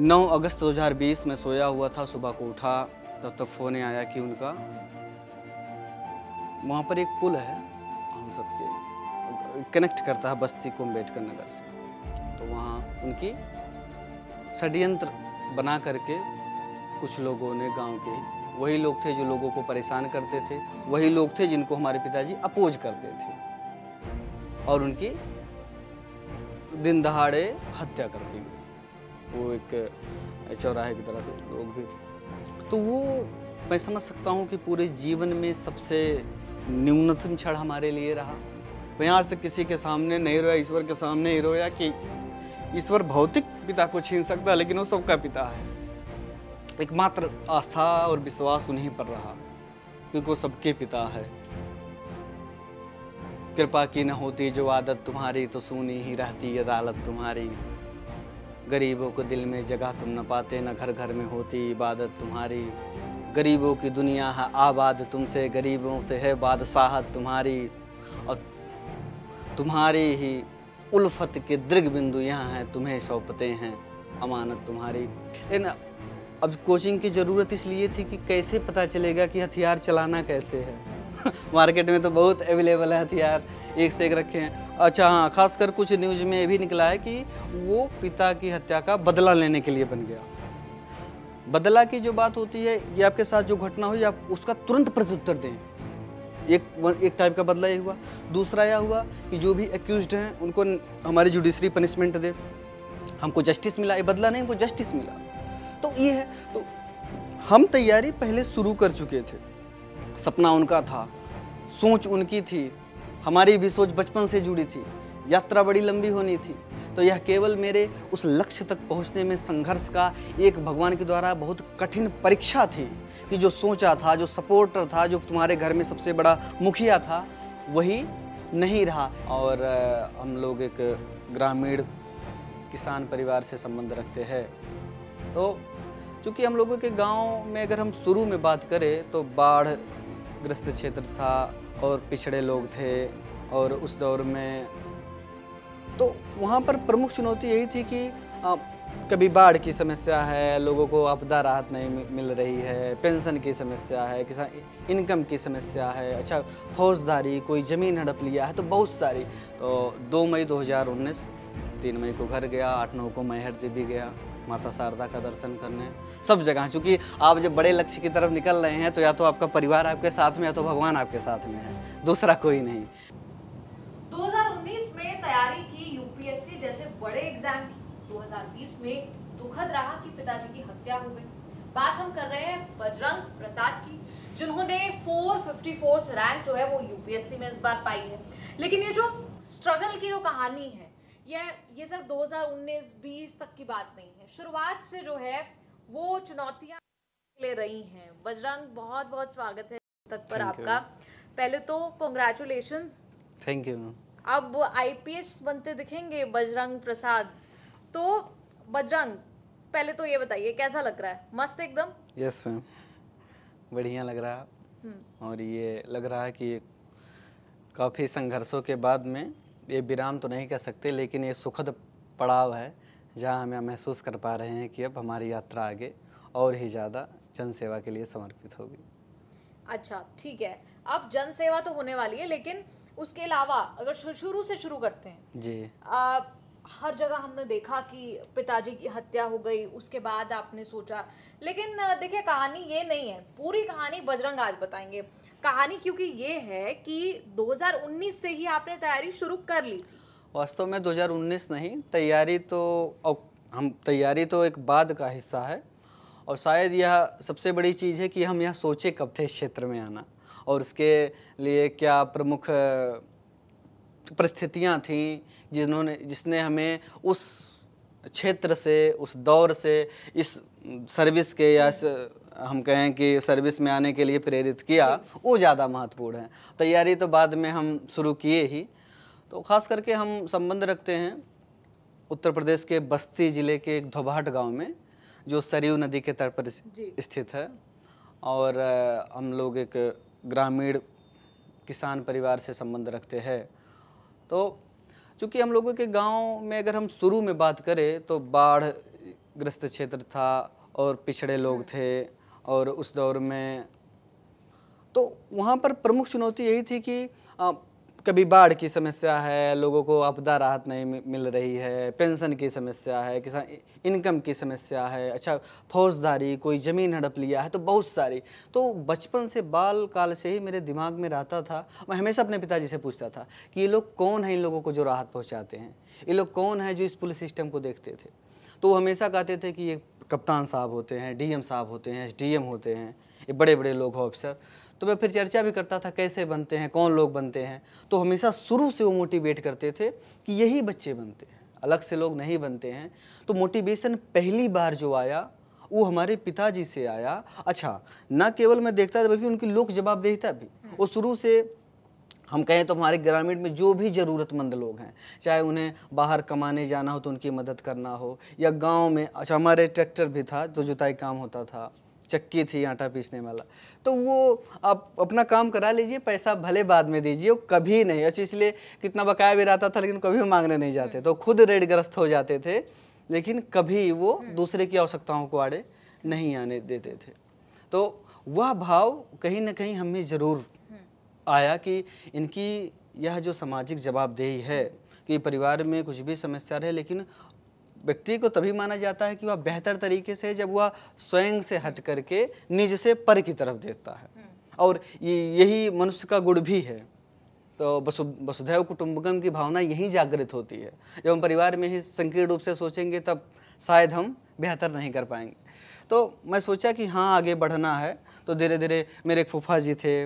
9 अगस्त 2020 में सोया हुआ था सुबह को उठा तब तक तो फ़ोन आया कि उनका वहाँ पर एक पुल है हम सबके कनेक्ट करता है बस्ती को अम्बेडकर नगर से तो वहाँ उनकी षडयंत्र बना करके कुछ लोगों ने गांव के वही लोग थे जो लोगों को परेशान करते थे वही लोग थे जिनको हमारे पिताजी अपोज करते थे और उनकी दिन दहाड़े हत्या करती हुई वो एक चौराहे की तरह से लोग भी थे तो वो मैं समझ सकता हूँ कि पूरे जीवन में सबसे न्यूनतम क्षण हमारे लिए रहा मैं आज तक किसी के सामने नहीं रोया ईश्वर के सामने ही रोया कि ईश्वर भौतिक पिता को छीन सकता लेकिन वो सबका पिता है एकमात्र आस्था और विश्वास उन्हीं पर रहा क्योंकि वो सबके पिता है कृपा की न होती जो आदत तुम्हारी तो सुनी ही रहती अदालत तुम्हारी गरीबों को दिल में जगह तुम न पाते न घर घर में होती इबादत तुम्हारी गरीबों की दुनिया है आबाद तुमसे गरीबों से है बादशाहत तुम्हारी और तुम्हारी ही उल्फत के दृग बिंदु यहाँ हैं तुम्हें सौंपते हैं अमानत तुम्हारी लेकिन अब कोचिंग की ज़रूरत इसलिए थी कि कैसे पता चलेगा कि हथियार चलाना कैसे है मार्केट में तो बहुत अवेलेबल है हथियार एक से एक रखे हैं अच्छा हाँ खासकर कुछ न्यूज में ये भी निकला है कि वो पिता की हत्या का बदला लेने के लिए बन गया बदला की जो बात होती है ये आपके साथ जो घटना हुई आप उसका तुरंत प्रत्युत्तर दें एक एक टाइप का बदला ये हुआ दूसरा यह हुआ कि जो भी एक्यूज हैं उनको हमारी जुडिशरी पनिशमेंट दे हमको जस्टिस मिला ये बदला नहीं हमको जस्टिस मिला तो ये है तो हम तैयारी पहले शुरू कर चुके थे सपना उनका था सोच उनकी थी हमारी भी सोच बचपन से जुड़ी थी यात्रा बड़ी लंबी होनी थी तो यह केवल मेरे उस लक्ष्य तक पहुंचने में संघर्ष का एक भगवान के द्वारा बहुत कठिन परीक्षा थी कि जो सोचा था जो सपोर्टर था जो तुम्हारे घर में सबसे बड़ा मुखिया था वही नहीं रहा और हम लोग एक ग्रामीण किसान परिवार से संबंध रखते हैं तो चूँकि हम लोगों के गांव में अगर हम शुरू में बात करें तो बाढ़ ग्रस्त क्षेत्र था और पिछड़े लोग थे और उस दौर में तो वहाँ पर प्रमुख चुनौती यही थी कि आ, कभी बाढ़ की समस्या है लोगों को आपदा राहत नहीं मिल रही है पेंशन की समस्या है किसान इनकम की समस्या है अच्छा फौजदारी कोई ज़मीन हड़प लिया है तो बहुत सारी तो दो मई 2019 तीन मई को घर गया आठ नौ को मैहर दे भी गया माता शारदा का दर्शन करने सब जगह चूंकि आप जब बड़े लक्ष्य की तरफ निकल रहे हैं तो या तो आपका परिवार आपके साथ में या तो भगवान आपके साथ में है दूसरा कोई नहीं 2019 में तैयारी की यूपीएससी जैसे बड़े एग्जाम की 2020 में दुखद रहा कि पिताजी की हत्या हो गई बात हम कर रहे हैं बजरंग प्रसाद की जिन्होंने 454 रैंक जो है वो यूपीएससी में इस बार पाई है लेकिन ये जो स्ट्रगल की जो कहानी है ये ये सिर्फ 2019 20 तक की बात नहीं है शुरुआत से जो है वो चुनौतियां ले रही हैं बजरंग बहुत बहुत स्वागत है तक पर आपका पहले तो कॉन्ग्रेचुलेशन थैंक यू अब आईपीएस बनते दिखेंगे बजरंग प्रसाद तो बजरंग पहले तो ये बताइए कैसा लग रहा है मस्त एकदम यस मैम बढ़िया लग रहा है हम्म। और ये लग रहा है कि काफ़ी संघर्षों के बाद में ये विराम तो नहीं कह सकते लेकिन ये सुखद पड़ाव है जहाँ हमें महसूस कर पा रहे हैं कि अब हमारी यात्रा आगे और ही ज़्यादा जनसेवा के लिए समर्पित होगी अच्छा ठीक है अब जनसेवा तो होने वाली है लेकिन उसके अलावा अगर शुरू से शुरू करते हैं जी आ, हर जगह हमने देखा कि पिताजी की हत्या हो गई उसके बाद आपने सोचा लेकिन देखिए कहानी ये नहीं है पूरी कहानी बजरंग आज बताएंगे कहानी क्योंकि ये है कि 2019 से ही आपने तैयारी शुरू कर ली वास्तव में 2019 नहीं तैयारी तो हम तैयारी तो एक बाद का हिस्सा है और शायद यह सबसे बड़ी चीज़ है कि हम यह सोचे कब थे क्षेत्र में आना और उसके लिए क्या प्रमुख परिस्थितियाँ थीं जिन्होंने जिसने हमें उस क्षेत्र से उस दौर से इस सर्विस के या इस हम कहें कि सर्विस में आने के लिए प्रेरित किया वो ज़्यादा महत्वपूर्ण है तैयारी तो बाद में हम शुरू किए ही तो ख़ास करके हम संबंध रखते हैं उत्तर प्रदेश के बस्ती ज़िले के एक धोभाट गांव में जो सरयू नदी के तट पर स्थित है और हम लोग एक ग्रामीण किसान परिवार से संबंध रखते हैं तो चूँकि हम लोगों के गांव में अगर हम शुरू में बात करें तो बाढ़ ग्रस्त क्षेत्र था और पिछड़े लोग हम्म। थे और उस दौर में तो वहाँ पर प्रमुख चुनौती यही थी कि आ, कभी बाढ़ की समस्या है लोगों को आपदा राहत नहीं मिल रही है पेंशन की समस्या है किसान इनकम की समस्या है अच्छा फौजदारी कोई ज़मीन हड़प लिया है तो बहुत सारी तो बचपन से बाल काल से ही मेरे दिमाग में रहता था मैं हमेशा अपने पिताजी से पूछता था कि ये लोग कौन हैं इन लोगों को जो राहत पहुँचाते हैं ये लोग कौन है जो इस पुलिस सिस्टम को देखते थे तो वो हमेशा कहते थे कि ये कप्तान साहब होते हैं डीएम साहब होते हैं एसडीएम होते हैं ये बड़े बड़े लोग ऑफिसर तो मैं फिर चर्चा भी करता था कैसे बनते हैं कौन लोग बनते हैं तो हमेशा शुरू से वो मोटिवेट करते थे कि यही बच्चे बनते हैं अलग से लोग नहीं बनते हैं तो मोटिवेशन पहली बार जो आया वो हमारे पिताजी से आया अच्छा ना केवल मैं देखता था बल्कि उनकी लोक जवाबदेहता भी वो शुरू से हम कहें तो हमारे ग्रामीण में जो भी ज़रूरतमंद लोग हैं चाहे उन्हें बाहर कमाने जाना हो तो उनकी मदद करना हो या गांव में अच्छा हमारे ट्रैक्टर भी था जो तो जुताई काम होता था चक्की थी आटा पीसने वाला तो वो आप अपना काम करा लीजिए पैसा भले बाद में दीजिए वो कभी नहीं अच्छा इसलिए कितना बकाया भी रहता था लेकिन कभी मांगने नहीं जाते तो खुद रेडग्रस्त हो जाते थे लेकिन कभी वो हम्म। दूसरे की आवश्यकताओं को आड़े नहीं आने देते थे तो वह भाव कहीं ना कहीं हमें ज़रूर आया कि इनकी यह जो सामाजिक जवाबदेही है कि परिवार में कुछ भी समस्या रहे लेकिन व्यक्ति को तभी माना जाता है कि वह बेहतर तरीके से जब वह स्वयं से हट करके निज से पर की तरफ देखता है हम्म। और यही मनुष्य का गुण भी है तो वसु वसुधैव कुटुंबकम की भावना यहीं जागृत होती है जब हम परिवार में ही संकीर्ण रूप से सोचेंगे तब शायद हम बेहतर नहीं कर पाएंगे तो मैं सोचा कि हाँ आगे बढ़ना है तो धीरे धीरे मेरे एक फूफा जी थे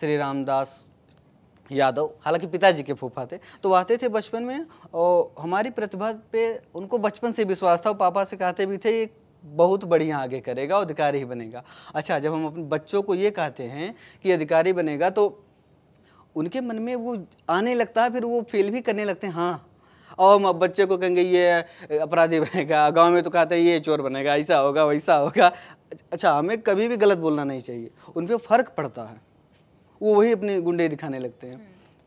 श्री रामदास यादव हालांकि पिताजी के फूफा थे तो आते थे बचपन में और हमारी प्रतिभा पे उनको बचपन से विश्वास था और पापा से कहते भी थे ये बहुत बढ़िया आगे करेगा और अधिकारी ही बनेगा अच्छा जब हम अपने बच्चों को ये कहते हैं कि अधिकारी बनेगा तो उनके मन में वो आने लगता है फिर वो फेल भी करने लगते हैं हाँ और हम बच्चे को कहेंगे ये अपराधी बनेगा गाँव में तो कहते हैं ये चोर बनेगा ऐसा होगा वैसा होगा अच्छा हमें कभी भी गलत बोलना नहीं चाहिए उन पर फ़र्क पड़ता है वो वही अपनी गुंडे दिखाने लगते हैं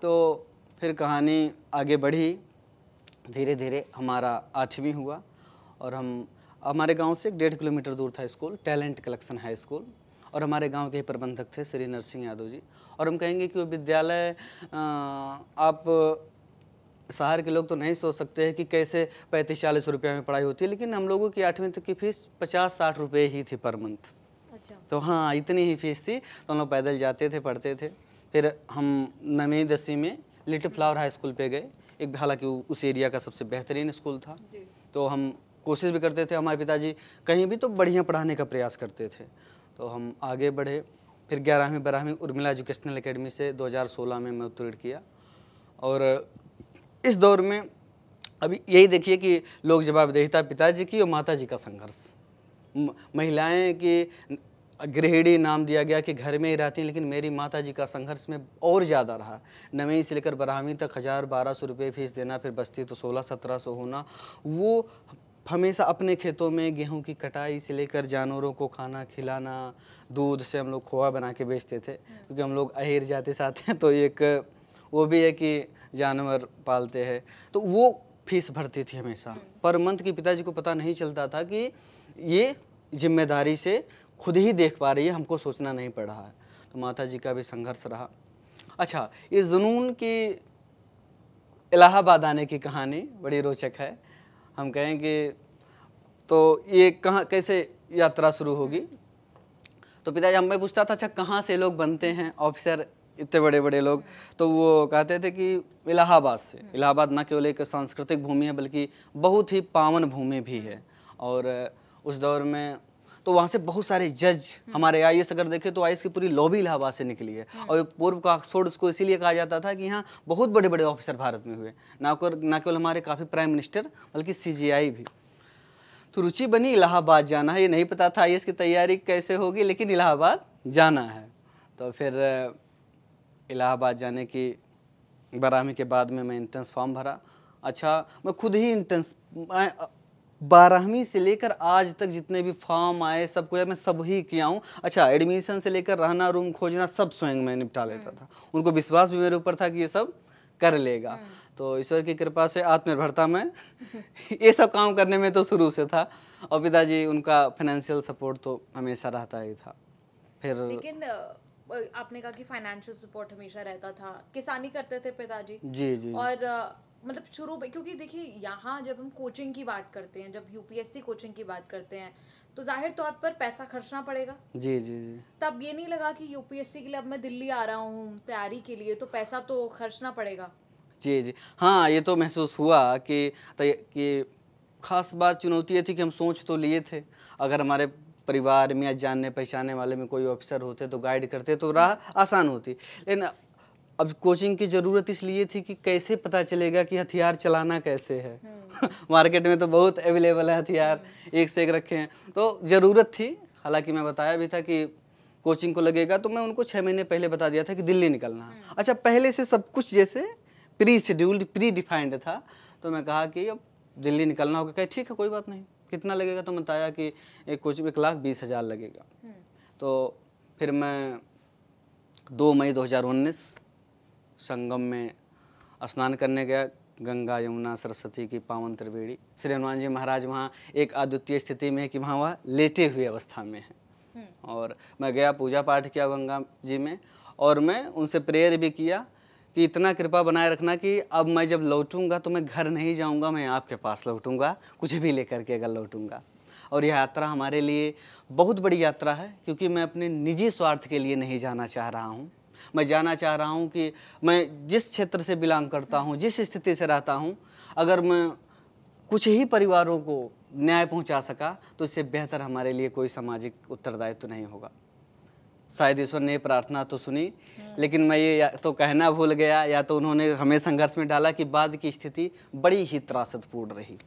तो फिर कहानी आगे बढ़ी धीरे धीरे हमारा आठवीं हुआ और हम हमारे गांव से एक डेढ़ किलोमीटर दूर था school talent collection high school और हमारे गांव के प्रबंधक थे श्री नरसिंह यादव जी और हम कहेंगे कि वो विद्यालय आप शहर के लोग तो नहीं सोच सकते हैं कि कैसे पैंतीस चालीस रुपये में पढ़ाई होती है लेकिन हम लोगों की आठवीं तक की फीस पचास साठ रुपये ही थी पर मंथ अच्छा। तो हाँ इतनी ही फीस थी तो हम लोग पैदल जाते थे पढ़ते थे फिर हम नवी दसवीं में little hmm. Flower high school पे गए एक हालांकि उस एरिया का सबसे बेहतरीन स्कूल था तो हम कोशिश भी करते थे हमारे पिताजी कहीं भी तो बढ़िया पढ़ाने का प्रयास करते थे तो हम आगे बढ़े फिर ग्यारहवीं बारहवीं उर्मिला एजुकेशनल एकेडमी से दो में मैं उत्तीर्ण किया और इस दौर में अभी यही देखिए कि लोग जवाबदेहिता पिताजी की और माता जी का संघर्ष महिलाएं की गृहिणी नाम दिया गया कि घर में ही रहती हैं लेकिन मेरी माता जी का संघर्ष में और ज़्यादा रहा नवी से लेकर बारहवीं तक हज़ार बारह सौ रुपये फीस देना फिर बस्ती तो सोलह सत्रह सौ होना वो हमेशा अपने खेतों में गेहूं की कटाई से लेकर जानवरों को खाना खिलाना दूध से हम लोग खोआ बना के बेचते थे क्योंकि हम लोग अहिर जाते साथ हैं तो एक वो भी है कि जानवर पालते हैं तो वो फीस भरती थी हमेशा पर मंथ के पिताजी को पता नहीं चलता था कि ये जिम्मेदारी से खुद ही देख पा रही है हमको सोचना नहीं पड़ रहा है तो माता जी का भी संघर्ष रहा अच्छा ये जुनून की इलाहाबाद आने की कहानी बड़ी रोचक है हम कहें कि तो ये कहाँ कैसे यात्रा शुरू होगी तो पिताजी हमें पूछता था अच्छा कहाँ से लोग बनते हैं ऑफिसर इतने बड़े बड़े लोग तो वो कहते थे कि इलाहाबाद से इलाहाबाद न केवल एक सांस्कृतिक भूमि है बल्कि बहुत ही पावन भूमि भी है और उस दौर में तो वहाँ से बहुत सारे जज हमारे आई अगर देखें तो आई की पूरी लॉबी इलाहाबाद से निकली है हम्म। और पूर्व का ऑक्सफोर्ड उसको इसीलिए कहा जाता था कि यहाँ बहुत बड़े बड़े ऑफिसर भारत में हुए ना केवल हमारे काफ़ी प्राइम मिनिस्टर बल्कि सी भी तो रुचि बनी इलाहाबाद जाना है ये नहीं पता था आई की तैयारी कैसे होगी लेकिन इलाहाबाद जाना है तो फिर इलाहाबाद जाने की बारहवीं के बाद में मैं इंट्रेंस फॉर्म भरा अच्छा मैं खुद ही इंट्रेंस बारहवीं से लेकर आज तक जितने भी फॉर्म आए सब कुछ मैं सब ही किया हूँ अच्छा एडमिशन से लेकर रहना रूम खोजना सब स्वयं मैं निपटा लेता हम्म। था उनको विश्वास भी मेरे ऊपर था कि ये सब कर लेगा हम्म। तो ईश्वर की कृपा से आत्मनिर्भरता में ये सब काम करने में तो शुरू से था और पिताजी उनका फाइनेंशियल सपोर्ट तो हमेशा रहता ही था फिर लेकिन आपने कहा कि फाइनेंशियल सपोर्ट हमेशा रहता था किसानी करते थे पिताजी जी जी और मतलब शुरू पे क्योंकि देखिए यहाँ जब हम कोचिंग की बात करते हैं जब यूपीएससी कोचिंग की बात करते हैं तो जाहिर तौर पर पैसा खर्चना पड़ेगा जी जी जी तब ये नहीं लगा कि यूपीएससी के लिए अब मैं दिल्ली आ रहा हूँ तैयारी के लिए तो पैसा तो खर्चना पड़ेगा जी जी हाँ ये तो महसूस हुआ कि तो कि खास बात चुनौती ये थी कि हम सोच तो लिए थे अगर हमारे परिवार में या जानने पहचाने वाले में कोई ऑफिसर होते तो गाइड करते तो राह आसान होती लेकिन अब कोचिंग की ज़रूरत इसलिए थी कि कैसे पता चलेगा कि हथियार चलाना कैसे है मार्केट हम्म। में तो बहुत अवेलेबल है हथियार हम्म। एक से एक रखे हैं तो ज़रूरत थी हालांकि मैं बताया भी था कि कोचिंग को लगेगा तो मैं उनको छः महीने पहले बता दिया था कि दिल्ली निकलना है हम्म। अच्छा पहले से सब कुछ जैसे प्री शेड्यूल्ड प्री डिफाइंड था तो मैं कहा कि अब दिल्ली निकलना होगा कहे ठीक है कोई बात नहीं कितना लगेगा तो बताया कि एक कोचिंग एक लाख बीस हज़ार लगेगा तो फिर मैं दो मई दो हज़ार उन्नीस संगम में स्नान करने गया गंगा यमुना सरस्वती की पावन त्रिवेणी श्री हनुमान जी महाराज वहाँ एक अद्वितीय स्थिति में है कि वहाँ वह लेटे हुए अवस्था में है हम्म। और मैं गया पूजा पाठ किया गंगा जी में और मैं उनसे प्रेयर भी किया कि इतना कृपा बनाए रखना कि अब मैं जब लौटूंगा तो मैं घर नहीं जाऊंगा मैं आपके पास लौटूंगा कुछ भी लेकर के अगर लौटूंगा और यह यात्रा हमारे लिए बहुत बड़ी यात्रा है क्योंकि मैं अपने निजी स्वार्थ के लिए नहीं जाना चाह रहा हूँ मैं जाना चाह रहा हूँ कि मैं जिस क्षेत्र से बिलोंग करता हूँ जिस स्थिति से रहता हूँ अगर मैं कुछ ही परिवारों को न्याय पहुँचा सका तो इससे बेहतर हमारे लिए कोई सामाजिक उत्तरदायित्व तो नहीं होगा शायद ईश्वर ने प्रार्थना तो सुनी हम्म। लेकिन मैं ये या तो कहना भूल गया या तो उन्होंने हमें संघर्ष में डाला कि बाद की स्थिति बड़ी ही त्रासदपूर्ण रही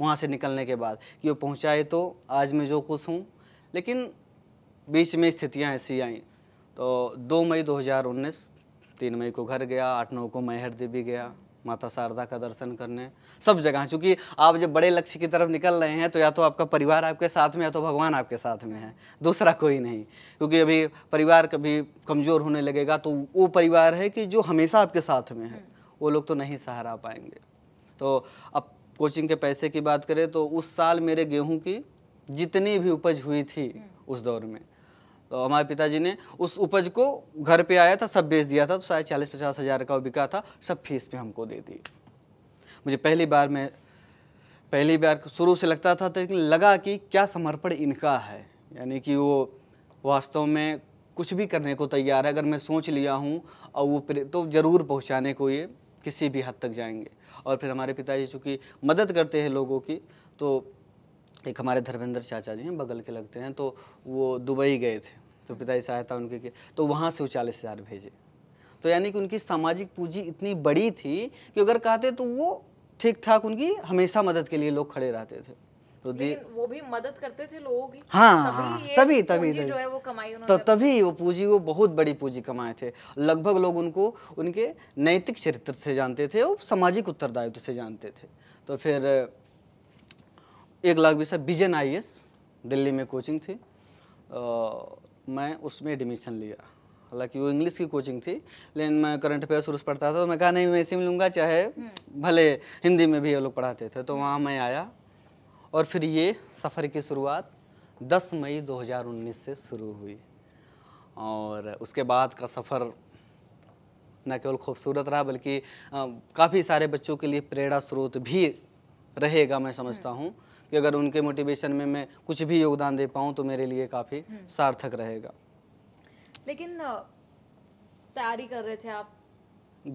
वहाँ से निकलने के बाद कि वो पहुँचाए तो आज मैं जो खुश हूँ लेकिन बीच में स्थितियाँ ऐसी आईं तो दो मई 2019 तीन मई को घर गया आठ नौ को मैहर देवी गया माता शारदा का दर्शन करने सब जगह चूँकि आप जब बड़े लक्ष्य की तरफ निकल रहे हैं तो या तो आपका परिवार आपके साथ में या तो भगवान आपके साथ में है दूसरा कोई नहीं क्योंकि अभी परिवार कभी कमज़ोर होने लगेगा तो वो परिवार है कि जो हमेशा आपके साथ में है वो लोग तो नहीं सहारा पाएंगे तो अब कोचिंग के पैसे की बात करें तो उस साल मेरे गेहूँ की जितनी भी उपज हुई थी उस दौर में तो हमारे पिताजी ने उस उपज को घर पे आया था सब बेच दिया था तो शायद चालीस पचास हज़ार का बिका था सब फीस पे हमको दे दी मुझे पहली बार में पहली बार शुरू से लगता था लेकिन लगा कि क्या समर्पण इनका है यानी कि वो वास्तव में कुछ भी करने को तैयार है अगर मैं सोच लिया हूँ और वो तो ज़रूर पहुँचाने को ये किसी भी हद तक जाएंगे और फिर हमारे पिताजी चूँकि मदद करते हैं लोगों की तो एक हमारे धर्मेंद्र चाचा जी हैं बगल के लगते हैं तो वो दुबई गए थे तो पिताजी सहायता उनके के तो वहाँ से वो चालीस हज़ार भेजे तो यानी कि उनकी सामाजिक पूंजी इतनी बड़ी थी कि अगर कहते तो वो ठीक ठाक उनकी हमेशा मदद के लिए लोग खड़े रहते थे तो दे... वो भी मदद करते थे लोग हाँ तभी हाँ, तभी तभी जो है वो कमाई तो तभी वो पूंजी वो बहुत बड़ी पूंजी कमाए थे लगभग लोग उनको उनके नैतिक चरित्र से जानते थे और सामाजिक उत्तरदायित्व से जानते थे तो फिर एक लाख बीस विजन आई दिल्ली में कोचिंग थी आ, मैं उसमें एडमिशन लिया हालांकि वो इंग्लिश की कोचिंग थी लेकिन मैं करंट अफेयर शुरू पढ़ता था तो मैं कहा नहीं मैं इसी में लूँगा चाहे हम्म। भले हिंदी में भी ये लोग पढ़ाते थे तो वहाँ मैं आया और फिर ये सफ़र की शुरुआत 10 मई 2019 से शुरू हुई और उसके बाद का सफ़र न केवल खूबसूरत रहा बल्कि काफ़ी सारे बच्चों के लिए प्रेरणा स्रोत भी रहेगा मैं समझता हम्म। हूँ कि अगर उनके मोटिवेशन में मैं कुछ भी योगदान दे पाऊँ तो मेरे लिए काफ़ी हम्म। सार्थक रहेगा लेकिन तैयारी कर रहे थे आप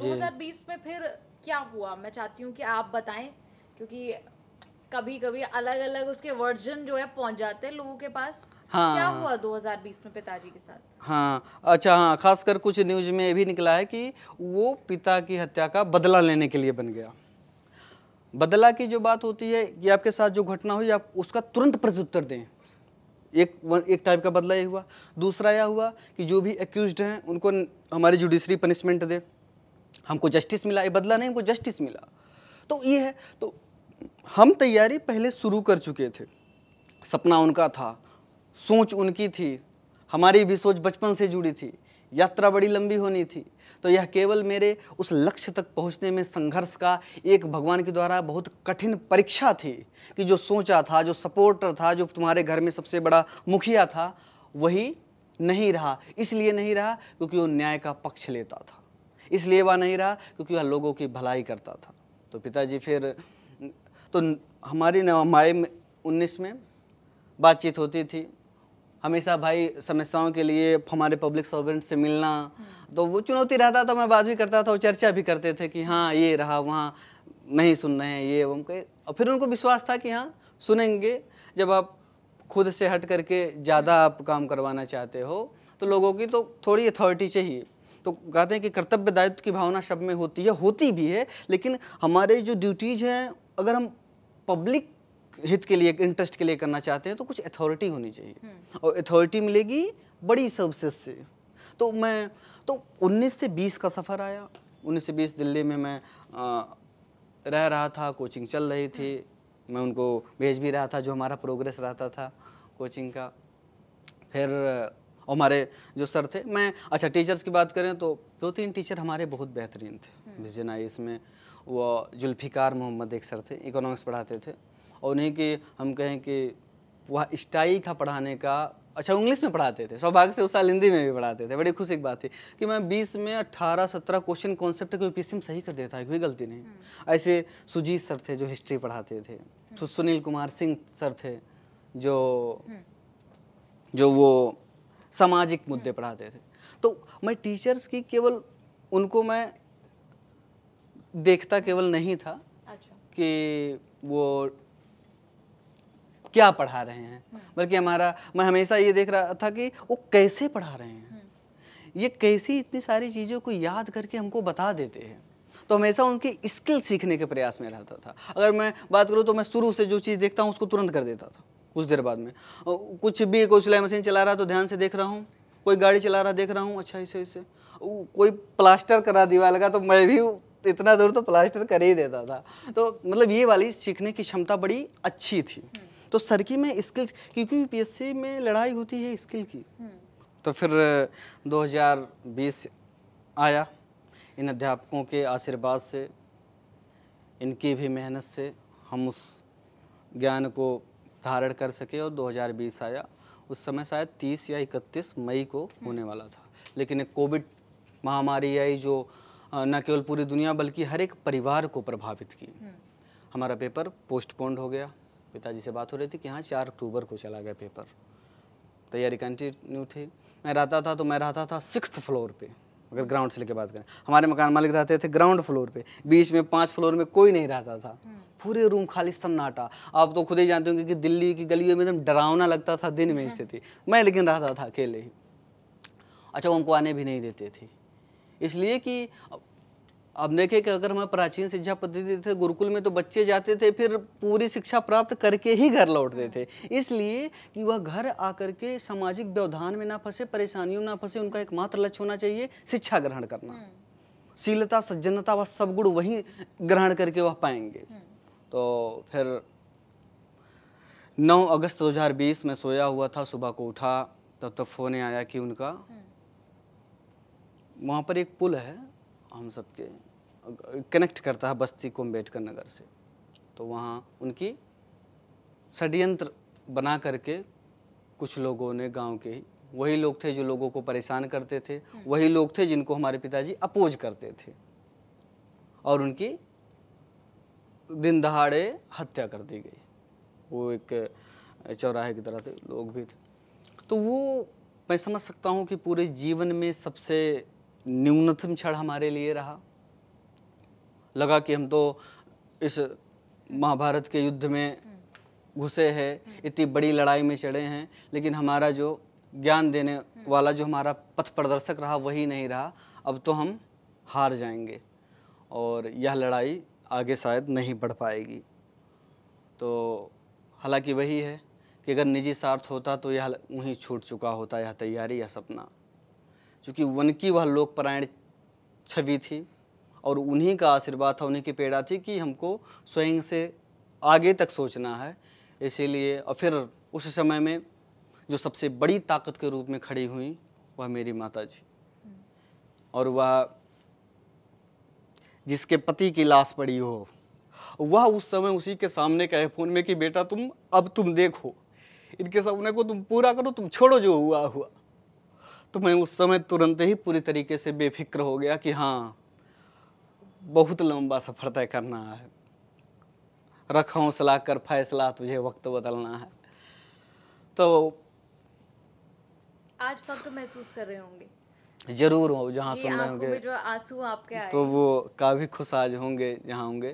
2020 में फिर क्या हुआ मैं चाहती हूँ कि आप बताएं क्योंकि कभी कभी अलग अलग उसके वर्जन जो है पहुंच जाते हैं लोगों के पास हाँ क्या हुआ 2020 में पिताजी के साथ हाँ अच्छा हाँ खासकर कुछ न्यूज में ये भी निकला है कि वो पिता की हत्या का बदला लेने के लिए बन गया बदला की जो बात होती है कि आपके साथ जो घटना हुई आप उसका तुरंत प्रत्युत्तर दें एक वन एक टाइप का बदला ये हुआ दूसरा यह हुआ कि जो भी एक्यूज हैं उनको हमारी जुडिशरी पनिशमेंट दे हमको जस्टिस मिला ये बदला नहीं हमको जस्टिस मिला तो ये है तो हम तैयारी पहले शुरू कर चुके थे सपना उनका था सोच उनकी थी हमारी भी सोच बचपन से जुड़ी थी यात्रा बड़ी लंबी होनी थी तो यह केवल मेरे उस लक्ष्य तक पहुंचने में संघर्ष का एक भगवान के द्वारा बहुत कठिन परीक्षा थी कि जो सोचा था जो सपोर्टर था जो तुम्हारे घर में सबसे बड़ा मुखिया था वही नहीं रहा इसलिए नहीं रहा क्योंकि वो न्याय का पक्ष लेता था इसलिए वह नहीं रहा क्योंकि वह लोगों की भलाई करता था तो पिताजी फिर तो हमारी नवमाए में उन्नीस में बातचीत होती थी हमेशा भाई समस्याओं के लिए हमारे पब्लिक सर्वेंट से मिलना तो वो चुनौती रहता था मैं बात भी करता था और चर्चा भी करते थे कि हाँ ये रहा वहाँ नहीं सुन रहे हैं ये उनके और फिर उनको विश्वास था कि हाँ सुनेंगे जब आप खुद से हट करके ज़्यादा आप काम करवाना चाहते हो तो लोगों की तो थोड़ी अथॉरिटी चाहिए तो कहते हैं कि कर्तव्य दायित्व की भावना सब में होती है होती भी है लेकिन हमारे जो ड्यूटीज़ हैं अगर हम पब्लिक हित के लिए इंटरेस्ट के लिए करना चाहते हैं तो कुछ अथॉरिटी होनी चाहिए हम्म। और अथॉरिटी मिलेगी बड़ी सर्विसेज से तो मैं तो 19 से 20 का सफ़र आया 19 से 20 दिल्ली में मैं आ, रह रहा था कोचिंग चल रही थी हम्म। मैं उनको भेज भी रहा था जो हमारा प्रोग्रेस रहता था कोचिंग का फिर हमारे जो सर थे मैं अच्छा टीचर्स की बात करें तो दो तीन टीचर हमारे बहुत बेहतरीन थे विजन हम्म। आई में वो जुल्फ़िकार मोहम्मद एक सर थे इकोनॉमिक्स पढ़ाते थे और उन्हीं के हम कहें कि वह स्टाई था पढ़ाने का अच्छा इंग्लिश में पढ़ाते थे सौभाग्य से उस साल हिंदी में भी पढ़ाते थे बड़ी खुशी की बात थी कि मैं 20 में 18 17 क्वेश्चन कॉन्सेप्ट को यूपीएससी में सही कर देता है कोई गलती नहीं हम्म। ऐसे सुजीत सर थे जो हिस्ट्री पढ़ाते थे तो सुनील कुमार सिंह सर थे जो हम्म। जो वो सामाजिक मुद्दे पढ़ाते थे तो मैं टीचर्स की केवल उनको मैं देखता केवल नहीं था अच्छा। कि वो क्या पढ़ा रहे हैं बल्कि हमारा मैं हमेशा ये देख रहा था कि वो कैसे पढ़ा रहे हैं ये कैसे इतनी सारी चीज़ों को याद करके हमको बता देते हैं तो हमेशा उनकी स्किल सीखने के प्रयास में रहता था अगर मैं बात करूँ तो मैं शुरू से जो चीज़ देखता हूँ उसको तुरंत कर देता था कुछ देर बाद में कुछ भी कोई सिलाई मशीन चला रहा तो ध्यान से देख रहा हूँ कोई गाड़ी चला रहा देख रहा हूँ अच्छा इसे इसे कोई प्लास्टर करा दीवार का तो मैं भी इतना दूर तो प्लास्टर कर ही देता था तो मतलब ये वाली सीखने की क्षमता बड़ी अच्छी थी तो सर की मैं स्किल क्योंकि यूपीएससी में लड़ाई होती है स्किल की तो फिर 2020 आया इन अध्यापकों के आशीर्वाद से इनकी भी मेहनत से हम उस ज्ञान को धारण कर सके और 2020 आया उस समय शायद 30 या 31 मई को हम्म। होने वाला था लेकिन एक कोविड महामारी आई जो न केवल पूरी दुनिया बल्कि हर एक परिवार को प्रभावित की हम्म। हमारा पेपर पोस्टपोन्ड हो गया पिताजी से बात हो रही थी कि हाँ चार अक्टूबर को चला गया पेपर तैयारी कंटिन्यू थी मैं रहता था तो मैं रहता था सिक्स फ्लोर पे अगर ग्राउंड से लेके बात करें हमारे मकान मालिक रहते थे ग्राउंड फ्लोर पे बीच में पाँच फ्लोर में कोई नहीं रहता था हम्म। पूरे रूम खाली सन्नाटा आप तो खुद ही जानते होंगे कि दिल्ली की गलियों में एकदम डरावना लगता था दिन में स्थिति हम्म। मैं लेकिन रहता था अकेले ही अच्छा उनको आने भी नहीं देते थे इसलिए कि अब देखे कि अगर हमें प्राचीन शिक्षा पद्धति थे गुरुकुल में तो बच्चे जाते थे फिर पूरी शिक्षा प्राप्त करके ही घर लौटते थे इसलिए कि वह घर आकर के सामाजिक व्यवधान में ना फंसे परेशानियों में ना फंसे उनका एकमात्र लक्ष्य होना चाहिए शिक्षा ग्रहण करना हम्म। शीलता सज्जनता व सब गुण वहीं ग्रहण करके वह पाएंगे हम्म। तो फिर 9 अगस्त 2020 में सोया हुआ था सुबह को उठा तब तक तो फोन आया कि उनका हम्म। वहाँ पर एक पुल है हम सबके कनेक्ट करता है बस्ती को अम्बेडकर नगर से तो वहाँ उनकी षड्यंत्र बना करके कुछ लोगों ने गांव के वही लोग थे जो लोगों को परेशान करते थे हम्म। वही लोग थे जिनको हमारे पिताजी अपोज करते थे और उनकी दिन दहाड़े हत्या कर दी गई वो एक चौराहे की तरह थे लोग भी थे तो वो मैं समझ सकता हूँ कि पूरे जीवन में सबसे न्यूनतम क्षण हमारे लिए रहा लगा कि हम तो इस महाभारत के युद्ध में घुसे हैं इतनी बड़ी लड़ाई में चढ़े हैं लेकिन हमारा जो ज्ञान देने वाला जो हमारा पथ प्रदर्शक रहा वही नहीं रहा अब तो हम हार जाएंगे और यह लड़ाई आगे शायद नहीं बढ़ पाएगी तो हालांकि वही है कि अगर निजी स्वार्थ होता तो यह वहीं छूट चुका होता यह तैयारी या सपना क्योंकि उनकी वह लोकपरायण छवि थी और उन्हीं का आशीर्वाद था उन्हीं की पेड़ा थी कि हमको स्वयं से आगे तक सोचना है इसीलिए और फिर उस समय में जो सबसे बड़ी ताकत के रूप में खड़ी हुई वह मेरी माता जी और वह जिसके पति की लाश पड़ी हो वह उस समय उसी के सामने कहे फोन में कि बेटा तुम अब तुम देखो इनके सामने को तुम पूरा करो तुम छोड़ो जो हुआ हुआ तो मैं उस समय तुरंत ही पूरी तरीके से बेफिक्र हो गया कि हाँ बहुत लंबा सफ़र तय करना है रख हौसला कर फैसला तुझे वक्त बदलना है तो आज वक्त महसूस कर रहे होंगे जरूर हो जहाँ सुन रहे होंगे जो आंसू आपके आए तो वो काफ़ी खुश आज होंगे जहाँ होंगे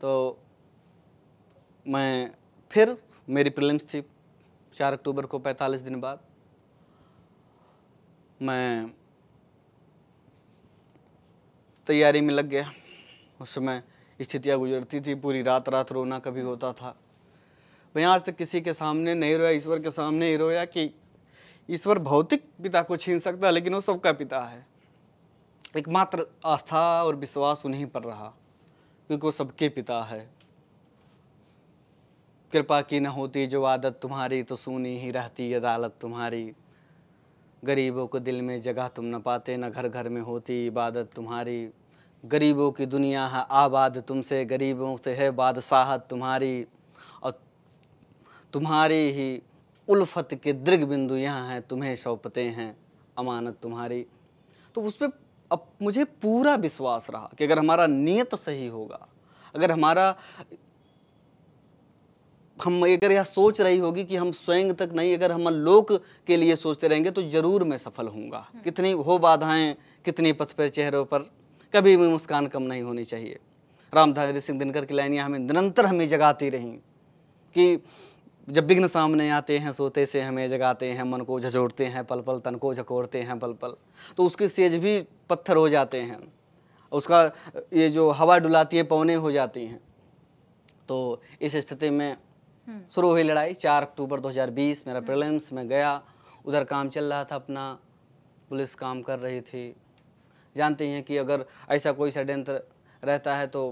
तो मैं फिर मेरी प्रिलिम्स थी चार अक्टूबर को पैंतालीस दिन बाद मैं तैयारी में लग गया उस समय स्थितियाँ गुजरती थी पूरी रात रात रोना कभी होता था मैं आज तक किसी के सामने नहीं रोया ईश्वर के सामने ही रोया कि ईश्वर भौतिक पिता को छीन सकता लेकिन वो सबका पिता है एकमात्र आस्था और विश्वास उन्हीं पर रहा क्योंकि वो सबके पिता है कृपा की न होती जो आदत तुम्हारी तो सुनी ही रहती अदालत तुम्हारी गरीबों को दिल में जगह तुम न पाते न घर घर में होती इबादत तुम्हारी गरीबों की दुनिया है आबाद तुमसे गरीबों से है बादशाहत तुम्हारी और तुम्हारी ही उल्फत के दृग बिंदु यहाँ हैं तुम्हें सौंपते हैं अमानत तुम्हारी तो उस पर अब मुझे पूरा विश्वास रहा कि अगर हमारा नियत सही होगा अगर हमारा हम अगर यह सोच रही होगी कि हम स्वयं तक नहीं अगर हम लोक के लिए सोचते रहेंगे तो जरूर मैं सफल होऊंगा हम्म। कितनी हो बाधाएं कितनी पथ पर चेहरों पर कभी भी मुस्कान कम नहीं होनी चाहिए रामधारी सिंह दिनकर की लाइनियाँ हमें निरंतर हमें जगाती रहीं कि जब विघ्न सामने आते हैं सोते से हमें जगाते हैं मन को झोड़ते हैं पल पल तन को झकोड़ते हैं पल पल तो उसके सेज भी पत्थर हो जाते हैं उसका ये जो हवा डुलाती है पौने हो जाती हैं तो इस स्थिति में हम्म। शुरू हुई लड़ाई चार अक्टूबर 2020 मेरा हम्म। प्रिलिम्स में गया उधर काम चल रहा था अपना पुलिस काम कर रही थी जानते हैं कि अगर ऐसा कोई षड्यंत्र रहता है तो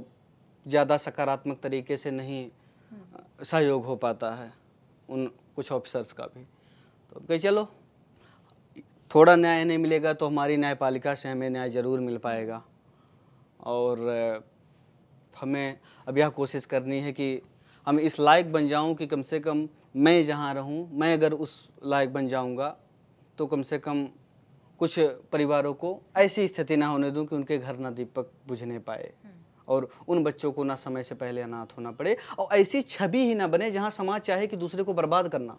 ज़्यादा सकारात्मक तरीके से नहीं हम्म। सहयोग हो पाता है उन कुछ ऑफिसर्स का भी तो कही चलो थोड़ा न्याय नहीं मिलेगा तो हमारी न्यायपालिका से हमें न्याय ज़रूर मिल पाएगा और हमें अब यह कोशिश करनी है कि हम इस लायक बन जाऊं कि कम से कम मैं जहां रहूं मैं अगर उस लायक बन जाऊंगा तो कम से कम कुछ परिवारों को ऐसी स्थिति ना होने दूं कि उनके घर ना दीपक बुझने पाए हम्म। और उन बच्चों को ना समय से पहले अनाथ होना पड़े और ऐसी छवि ही ना बने जहाँ समाज चाहे कि दूसरे को बर्बाद करना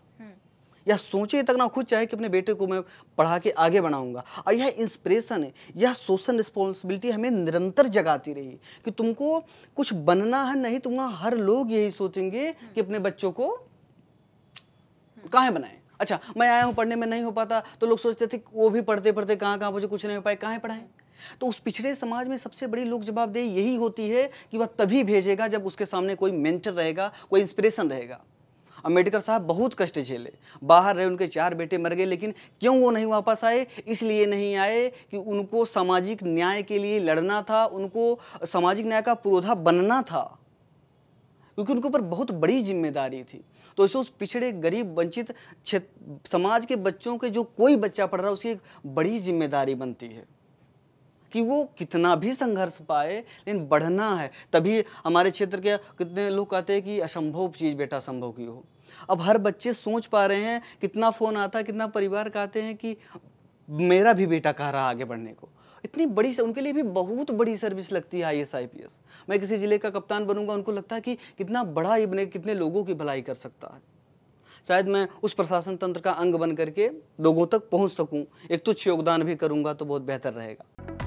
या सोचे तक ना खुद चाहे कि अपने बेटे को मैं पढ़ा के आगे बनाऊंगा और यह इंस्पिरेशन है यह सोशल रिस्पॉन्सिबिलिटी हमें निरंतर जगाती रही कि तुमको कुछ बनना है नहीं तुम हर लोग यही सोचेंगे कि अपने बच्चों को कहाँ बनाएं अच्छा मैं आया हूँ पढ़ने में नहीं हो पाता तो लोग सोचते थे वो भी पढ़ते पढ़ते कहाँ कहाँ मुझे कुछ नहीं हो पाए कहाँ पढ़ाएं तो उस पिछड़े समाज में सबसे बड़ी लोग जवाबदेही यही होती है कि वह तभी भेजेगा जब उसके सामने कोई मेंटर रहेगा कोई इंस्पिरेशन रहेगा अम्बेडकर साहब बहुत कष्ट झेले बाहर रहे उनके चार बेटे मर गए लेकिन क्यों वो नहीं वापस आए इसलिए नहीं आए कि उनको सामाजिक न्याय के लिए लड़ना था उनको सामाजिक न्याय का पुरोधा बनना था क्योंकि उनके ऊपर बहुत बड़ी जिम्मेदारी थी तो इसे उस पिछड़े गरीब वंचित समाज के बच्चों के जो कोई बच्चा पढ़ रहा है उसकी एक बड़ी जिम्मेदारी बनती है कि वो कितना भी संघर्ष पाए लेकिन बढ़ना है तभी हमारे क्षेत्र के कितने लोग कहते हैं कि असंभव चीज़ बेटा संभव की हो अब हर बच्चे सोच पा रहे हैं कितना फ़ोन आता है कितना परिवार कहते हैं कि मेरा भी बेटा कह रहा आगे बढ़ने को इतनी बड़ी उनके लिए भी बहुत बड़ी सर्विस लगती है आई एस मैं किसी ज़िले का कप्तान बनूंगा उनको लगता है कि कितना बड़ा ये बने कितने लोगों की भलाई कर सकता है शायद मैं उस प्रशासन तंत्र का अंग बन करके लोगों तक पहुंच सकूं एक तुच्छ योगदान भी करूंगा तो बहुत बेहतर रहेगा